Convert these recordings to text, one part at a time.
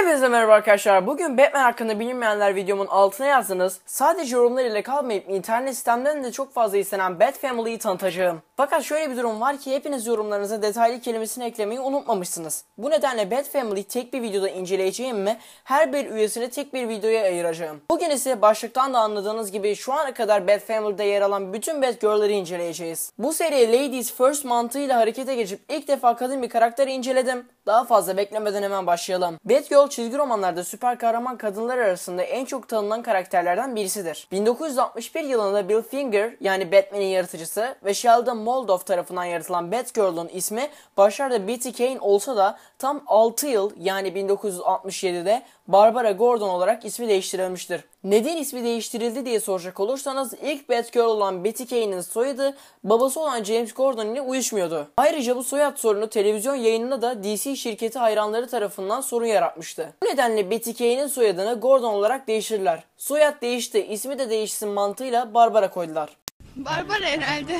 Hepinize merhaba arkadaşlar. Bugün Batman hakkında bilinmeyenler videomun altına yazdınız. Sadece yorumlar ile kalmayıp internet sistemlerinde çok fazla istenen Bat Family'yi tanıtacağım. Fakat şöyle bir durum var ki hepiniz yorumlarınıza detaylı kelimesini eklemeyi unutmamışsınız. Bu nedenle Bad Family tek bir videoda inceleyeceğim mi, her bir üyesini tek bir videoya ayıracağım. Bugün ise başlıktan da anladığınız gibi şu ana kadar Bad Family'de yer alan bütün Bad Girl'ları inceleyeceğiz. Bu seriye Ladies First mantığıyla harekete geçip ilk defa kadın bir karakteri inceledim. Daha fazla beklemeden hemen başlayalım. Girl çizgi romanlarda süper kahraman kadınlar arasında en çok tanınan karakterlerden birisidir. 1961 yılında Bill Finger yani Batman'in yaratıcısı ve Sheldon Moldov tarafından yaratılan Batgirl'ın ismi başlarda Betty Kane olsa da tam 6 yıl yani 1967'de Barbara Gordon olarak ismi değiştirilmiştir. Neden ismi değiştirildi diye soracak olursanız ilk Batgirl olan Betty Kane'in soyadı babası olan James Gordon ile uyuşmuyordu. Ayrıca bu soyad sorunu televizyon yayınında da DC şirketi hayranları tarafından sorun yaratmıştı. Bu nedenle Betty Kane'in soyadını Gordon olarak değiştirdiler. Soyad değişti, ismi de değişsin mantığıyla Barbara koydular. Barbara herhalde.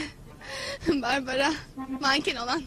Barbara manken olan.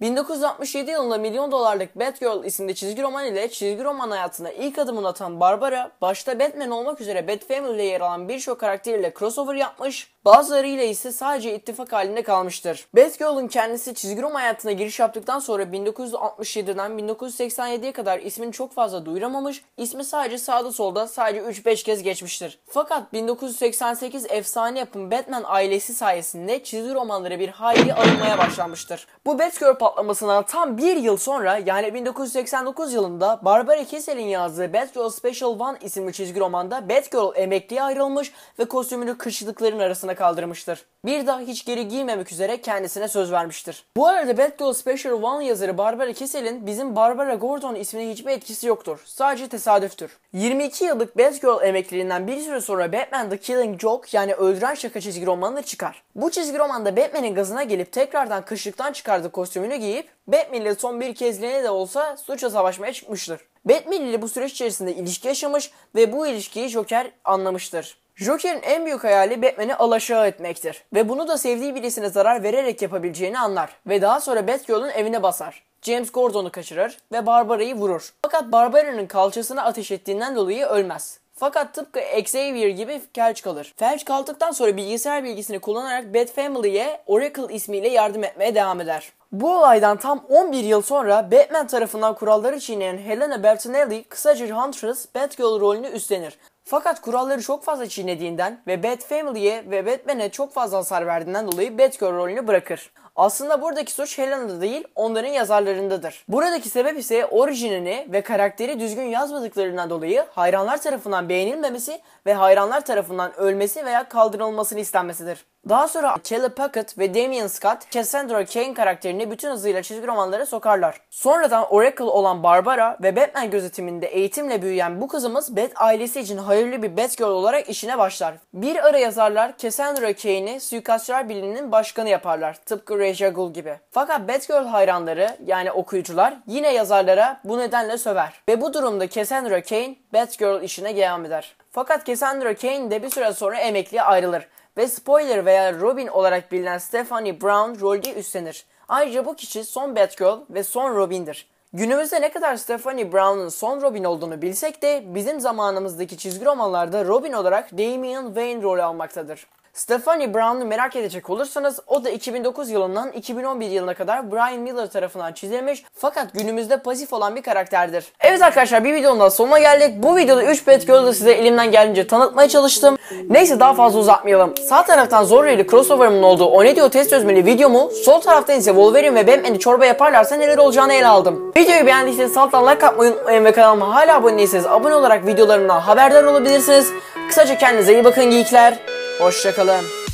1967 yılında milyon dolarlık Batgirl isimli çizgi roman ile çizgi roman hayatına ilk adımını atan Barbara, başta Batman olmak üzere Batfamily'de yer alan birçok karakterle crossover yapmış, bazıları ile ise sadece ittifak halinde kalmıştır. Batgirl'ın kendisi çizgi roman hayatına giriş yaptıktan sonra 1967'den 1987'ye kadar ismini çok fazla duyuramamış, ismi sadece sağda solda sadece 3-5 kez geçmiştir. Fakat 1988 efsane yapım Batman ailesi sayesinde çizgi romanları bir hayli alınmaya başlanmıştır. Bu Batgirl patlamasından tam bir yıl sonra yani 1989 yılında Barbara Kessel'in yazdığı Batgirl Special One isimli çizgi romanda Batgirl emekliye ayrılmış ve kostümünü kışlıkların arasına kaldırmıştır bir daha hiç geri giymemek üzere kendisine söz vermiştir. Bu arada Batgirl Special One yazarı Barbara Kessel'in bizim Barbara Gordon ismine hiçbir etkisi yoktur. Sadece tesadüftür. 22 yıllık Batgirl emeklerinden bir süre sonra Batman The Killing Joke yani Öldüren Şaka çizgi romanını çıkar. Bu çizgi romanda Batman'in gazına gelip tekrardan kışlıktan çıkardığı kostümünü giyip Batman ile son bir kezliğine de olsa suçla savaşmaya çıkmıştır. Batman ile bu süreç içerisinde ilişki yaşamış ve bu ilişkiyi Joker anlamıştır. Joker'in en büyük hayali Batman'i alaşağı etmektir ve bunu da sevdiği birisine zarar vererek yapabileceğini anlar ve daha sonra Batgirl'ün evine basar. James Gordon'u kaçırır ve Barbara'yı vurur. Fakat Barbara'nın kalçasına ateş ettiğinden dolayı ölmez. Fakat tıpkı Xavier gibi felç kalır. Felç kaldıktan sonra bilgisayar bilgisini kullanarak Bat Family'e Oracle ismiyle yardım etmeye devam eder. Bu olaydan tam 11 yıl sonra Batman tarafından kuralları çiğneyen Helena Bertinelli kısaca Huntress Batgirl rolünü üstlenir. Fakat kuralları çok fazla çiğnediğinden ve Bat Family'e ve Batman'e çok fazla hasar verdiğinden dolayı Batgirl rolünü bırakır. Aslında buradaki suç Helena'da değil onların yazarlarındadır. Buradaki sebep ise orijinini ve karakteri düzgün yazmadıklarından dolayı hayranlar tarafından beğenilmemesi ve hayranlar tarafından ölmesi veya kaldırılmasını istenmesidir. Daha sonra Shelley Puckett ve Damien Scott Cassandra Cain karakterini bütün hızıyla çizgi romanlara sokarlar. Sonradan Oracle olan Barbara ve Batman gözetiminde eğitimle büyüyen bu kızımız Bat ailesi için hayırlı bir Batgirl olarak işine başlar. Bir ara yazarlar Cassandra Cain'i suikastçılar birliğinin başkanı yaparlar. Tıpkı Ray. Razia Gul gibi. Fakat Batgirl hayranları yani okuyucular yine yazarlara bu nedenle söver. Ve bu durumda Cassandra Cain Batgirl işine devam eder. Fakat Cassandra Cain de bir süre sonra emekliye ayrılır ve spoiler veya Robin olarak bilinen Stephanie Brown rolü üstlenir. Ayrıca bu kişi son Batgirl ve son Robin'dir. Günümüzde ne kadar Stephanie Brown'un son Robin olduğunu bilsek de bizim zamanımızdaki çizgi romanlarda Robin olarak Damian Wayne rolü almaktadır. Stephanie Brown'u merak edecek olursanız o da 2009 yılından 2011 yılına kadar Brian Miller tarafından çizilmiş fakat günümüzde pasif olan bir karakterdir. Evet arkadaşlar bir videonun daha sonuna geldik. Bu videoda 3 pet gözle size elimden geldiğince tanıtmaya çalıştım. Neyse daha fazla uzatmayalım. Sağ taraftan Zorro ile crossover'ımın olduğu Onedio test çözmeli videomu, sol taraftan ise Wolverine ve Batman'i çorba yaparlarsa neler olacağını ele aldım. Videoyu beğendiyseniz alttan like atmayı unutmayın ve kanalıma hala abone değilseniz abone olarak videolarımdan haberdar olabilirsiniz. Kısaca kendinize iyi bakın geyikler. Hoşçakalın.